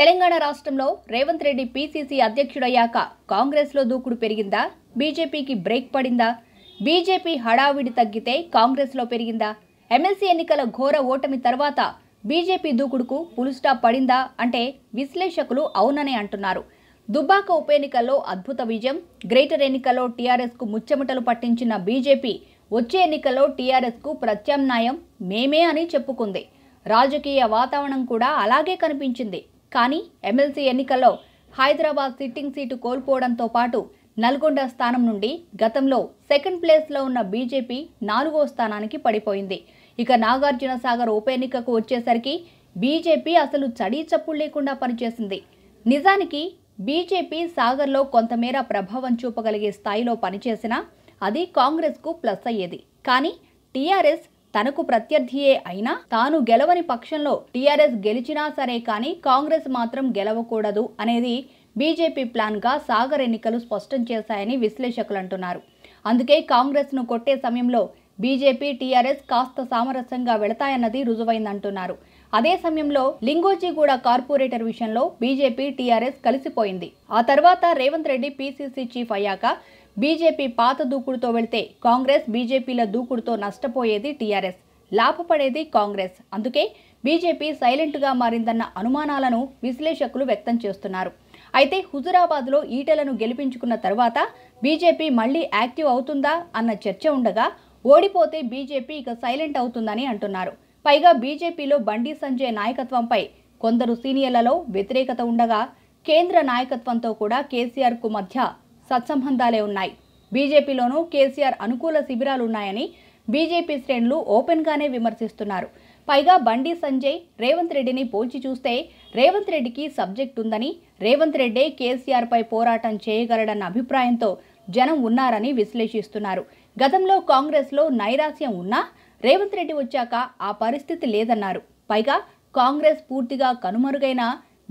తెలంగాణ రాష్ట్రంలో రేవంత్ రెడ్డి పీసీసీ అధ్యక్షుడయ్యాక కాంగ్రెస్లో దూకుడు పెరిగిందా బీజేపీకి బ్రేక్ పడిందా బీజేపీ హడావిడి తగ్గితే కాంగ్రెస్లో పెరిగిందా ఎమ్మెల్సీ ఎన్నికల ఘోర ఓటమి తర్వాత బీజేపీ దూకుడుకు పులుస్టాప్ పడిందా అంటే విశ్లేషకులు అవుననే అంటున్నారు దుబ్బాక ఉప ఎన్నికల్లో అద్భుత విజయం గ్రేటర్ ఎన్నికల్లో టీఆర్ఎస్కు ముచ్చమటలు పట్టించిన బీజేపీ వచ్చే ఎన్నికల్లో టీఆర్ఎస్కు ప్రత్యామ్నాయం మేమే అని చెప్పుకుంది రాజకీయ వాతావరణం కూడా అలాగే కనిపించింది కానీ ఎమ్మెల్సీ ఎన్నికల్లో హైదరాబాద్ సిట్టింగ్ సీటు కోల్పోవడంతో పాటు నల్గొండ స్థానం నుండి గతంలో సెకండ్ ప్లేస్లో ఉన్న బీజేపీ నాలుగో స్థానానికి పడిపోయింది ఇక నాగార్జున సాగర్ ఉప ఎన్నికకు వచ్చేసరికి బీజేపీ అసలు చడీ చప్పుడు లేకుండా పనిచేసింది నిజానికి బీజేపీ సాగర్లో కొంతమేర ప్రభావం చూపగలిగే స్థాయిలో పనిచేసినా అది కాంగ్రెస్కు ప్లస్ అయ్యేది కానీ టీఆర్ఎస్ తనకు ప్రత్యర్థియే అయినా తాను గెలవని పక్షంలో టీఆర్ఎస్ గెలిచినా సరే కానీ కాంగ్రెస్ మాత్రం గెలవకూడదు అనేది బీజేపీ ప్లాన్గా సాగర్ ఎన్నికలు స్పష్టం చేశాయని విశ్లేషకులు అంటున్నారు అందుకే కాంగ్రెస్ను కొట్టే సమయంలో బీజేపీ టీఆర్ఎస్ కాస్త సామరస్యంగా వెళతాయన్నది రుజువైందంటున్నారు అదే సమయంలో లింగోజీగూడ కార్పొరేటర్ విషయంలో బీజేపీ టీఆర్ఎస్ కలిసిపోయింది ఆ తర్వాత రేవంత్ రెడ్డి పీసీసీ చీఫ్ అయ్యాక బీజేపీ పాత దూకుడుతో వెళితే కాంగ్రెస్ బీజేపీల దూకుడుతో నష్టపోయేది టీఆర్ఎస్ లాభపడేది కాంగ్రెస్ అందుకే బీజేపీ సైలెంట్గా మారిందన్న అనుమానాలను విశ్లేషకులు వ్యక్తం చేస్తున్నారు అయితే హుజురాబాద్లో ఈటలను గెలిపించుకున్న తర్వాత బీజేపీ మళ్లీ యాక్టివ్ అవుతుందా అన్న చర్చ ఉండగా ఓడిపోతే బీజేపీ ఇక సైలెంట్ అవుతుందని అంటున్నారు పైగా బీజేపీలో బండి సంజయ్ నాయకత్వంపై కొందరు సీనియర్లలో వ్యతిరేకత ఉండగా కేంద్ర నాయకత్వంతో కూడా కేసీఆర్కు మధ్య సత్సంబంధాలే ఉన్నాయి బీజేపీలోనూ కేసీఆర్ అనుకూల శిబిరాలున్నాయని బీజేపీ శ్రేణులు ఓపెన్గానే విమర్శిస్తున్నారు పైగా బండి సంజయ్ రేవంత్ రెడ్డిని పోల్చి చూస్తే రేవంత్ రెడ్డికి సబ్జెక్ట్ ఉందని రేవంత్ రెడ్డే కేసీఆర్పై పోరాటం చేయగలడన్న అభిప్రాయంతో జనం ఉన్నారని విశ్లేషిస్తున్నారు గతంలో కాంగ్రెస్లో నైరాస్యం ఉన్నా రేవంత్ రెడ్డి వచ్చాక ఆ పరిస్థితి లేదన్నారు పైగా కాంగ్రెస్ పూర్తిగా కనుమరుగైన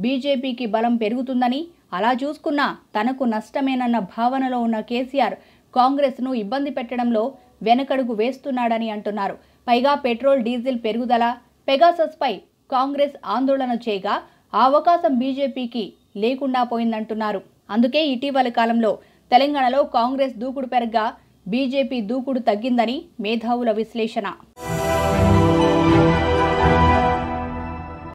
బీజేపీకి బలం పెరుగుతుందని అలా చూసుకున్నా తనకు నష్టమేనన్న భావనలో ఉన్న కేసీఆర్ కాంగ్రెస్ను ఇబ్బంది పెట్టడంలో వెనకడుగు వేస్తున్నాడని అంటున్నారు పైగా పెట్రోల్ డీజిల్ పెరుగుదల పెగాసస్పై కాంగ్రెస్ ఆందోళన చేయగా ఆ అవకాశం బీజేపీకి లేకుండా పోయిందంటున్నారు అందుకే ఇటీవల కాలంలో తెలంగాణలో కాంగ్రెస్ దూకుడు పెరగ్గా బీజేపీ దూకుడు తగ్గిందని మేధావుల విశ్లేషణ